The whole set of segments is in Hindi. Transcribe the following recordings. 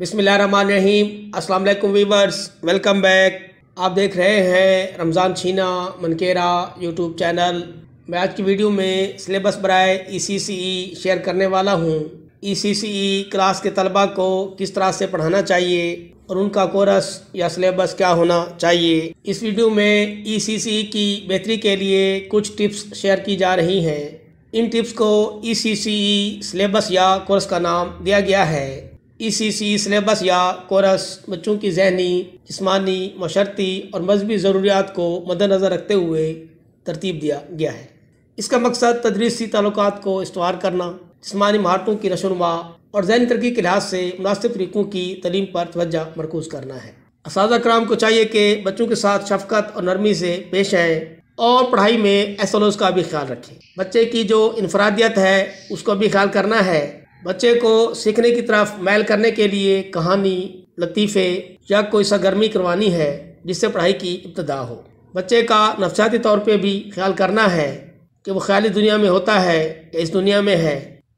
बिसमीम अल्लाम वीवर्स वेलकम बैक आप देख रहे हैं रमज़ान छीना मनकेरा यूट्यूब चैनल मैं आज की वीडियो में सिलेबस बरए ई e e शेयर करने वाला हूँ ई e क्लास के तलबा को किस तरह से पढ़ाना चाहिए और उनका कोरस या सिलेबस क्या होना चाहिए इस वीडियो में ई की बेहतरी के लिए कुछ टिप्स शेयर की जा रही हैं इन टिप्स को ई सिलेबस या कोर्स का नाम दिया गया है ई सी सलेबस या कोरस बच्चों की जहनी जिसमानी मशरती और मजहबी ज़रूरियात को मद्दनज़र रखते हुए तरतीब दिया गया है इसका मकसद तदरीसी ताल्लुक को इस्तवार करना जिसमानी महारतों की नशोनुमा और जहन तरक्की के लिहाज से मुनासिब तरीक़ों की तलीम पर तोज्जा मरकूज़ करना है इस कराम को चाहिए कि बच्चों के साथ शफकत और नरमी से पेश आएँ और पढ़ाई में एस का भी ख्याल रखें बच्चे की जो इनफरादियत है उसको भी ख्याल करना है बच्चे को सीखने की तरफ मैल करने के लिए कहानी लतीफ़े या कोई सरगर्मी करवानी है जिससे पढ़ाई की इब्तदा हो बच्चे का नफसियाती तौर पे भी ख्याल करना है कि वो ख्याली दुनिया में होता है या इस दुनिया में है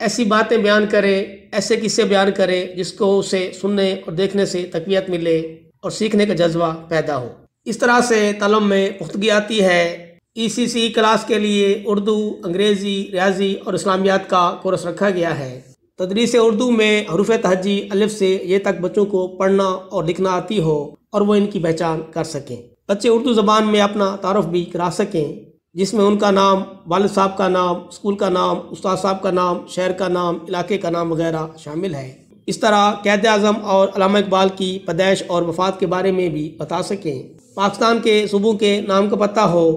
ऐसी बातें बयान करें ऐसे किस्से बयान करें जिसको उसे सुनने और देखने से तकवीत मिले और सीखने का जज्बा पैदा हो इस तरह से तलम में पुख्तगी आती है ई सी सी क्लास के लिए उर्दू अंग्रेज़ी रियाजी और इस्लामियात का कोर्स रखा गया है तदरीस उर्दू में हरूफ तहजी अलिफ से ये तक बच्चों को पढ़ना और लिखना आती हो और वो इनकी पहचान कर सकें बच्चे उर्दू ज़बान में अपना तारफ़ भी करा सकें जिसमें उनका नाम वाल साहब का नाम स्कूल का नाम उस्ताद साहब का नाम शहर का नाम इलाके का नाम वगैरह शामिल है इस तरह कैद अजम और अलामा इकबाल की पैदाइश और वफात के बारे में भी बता सकें पाकिस्तान के सूबों के नाम का पता हो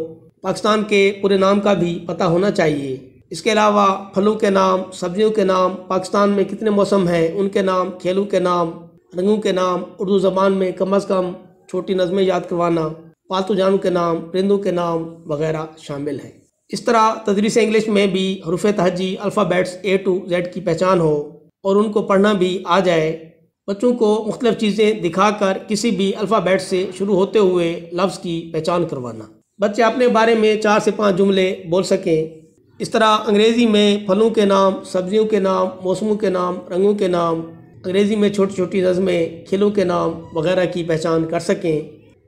पाकिस्तान के पूरे नाम का भी पता होना चाहिए इसके अलावा फलों के नाम सब्जियों के नाम पाकिस्तान में कितने मौसम हैं उनके नाम खेलों के नाम रंगों के नाम उर्दू ज़बान में कम अज़ कम छोटी नज़में याद करवाना पालतू जानों के नाम परिंदों के नाम वगैरह शामिल हैं इस तरह तदरीस इंग्लिश में भी हरूफ तहजी अल्फ़ाबेट्स ए टू जेड की पहचान हो और उनको पढ़ना भी आ जाए बच्चों को मुख्तफ चीज़ें दिखाकर किसी भी अल्फ़ाबेट से शुरू होते हुए लफ्ज़ की पहचान करवाना बच्चे अपने बारे में चार से पाँच जुमले बोल सकें इस तरह अंग्रेज़ी में फलों के नाम सब्जियों के नाम मौसमों के नाम रंगों के नाम अंग्रेज़ी में छोटी छोटी नज़में खेलों के नाम वगैरह की पहचान कर सकें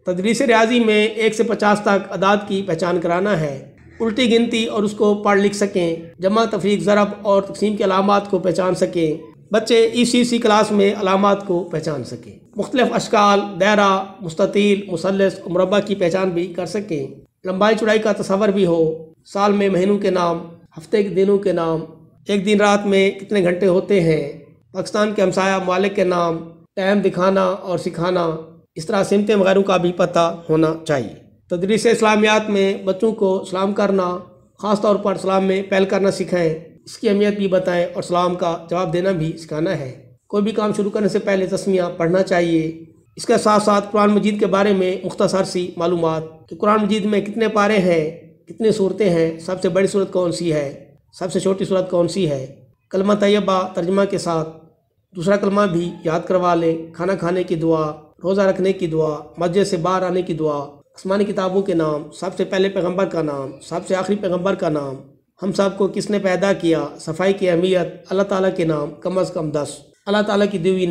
तदरीस रियाजी में एक से पचास तक अदाद की पहचान कराना है उल्टी गिनती और उसको पढ़ लिख सकें जमा तफरीक ज़रब और तकसीम के अलामत को पहचान सकें बच्चे ई सी सी क्लास में अलामत को पहचान सकें मुख्तफ अशकाल दायरा मुस्ततील मुसलस और मुरबा की पहचान भी कर सकें लंबाई चौड़ाई का तस्वर भी हो साल में महीनों के नाम हफ्ते के दिनों के नाम एक दिन रात में कितने घंटे होते हैं पाकिस्तान के हमसाया मालिक के नाम टाइम दिखाना और सिखाना इस तरह सिमतें वगैरह का भी पता होना चाहिए तदरीस इस्लामियात में बच्चों को सलाम करना ख़ास तौर पर सलाम में पहल करना सिखाएं इसकी अहमियत भी बताएं और सलाम का जवाब देना भी सिखाना है कोई भी काम शुरू करने से पहले तस्मियाँ पढ़ना चाहिए इसके साथ साथ कुरान मजीद के बारे में मुख्तसर सी मालूम कि कुरान मजीद में कितने पारे हैं कितनी सूरतें हैं सबसे बड़ी सूरत कौन सी है सबसे छोटी सूरत कौन सी है कलमा तयबा तर्जमा के साथ दूसरा कलमा भी याद करवा लें खाना खाने की दुआ रोज़ा रखने की दुआ मस्जिद से बाहर आने की दुआ आसमानी किताबों के नाम सबसे पहले पैगंबर का नाम सबसे आखिरी पैगंबर का नाम हम सब को किसने पैदा किया सफाई की अहमियत अल्लाह ताला के नाम कम अज़ कम दस अल्लाह ताला की दी हुई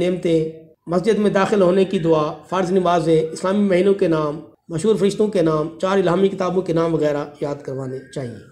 मस्जिद में दाखिल होने की दुआ फ़र्ज़ नमाजें इस्लामी महीनों के नाम मशहूर फरिश्तों के नाम चार इलामी किताबों के नाम वगैरह याद करवाने चाहिए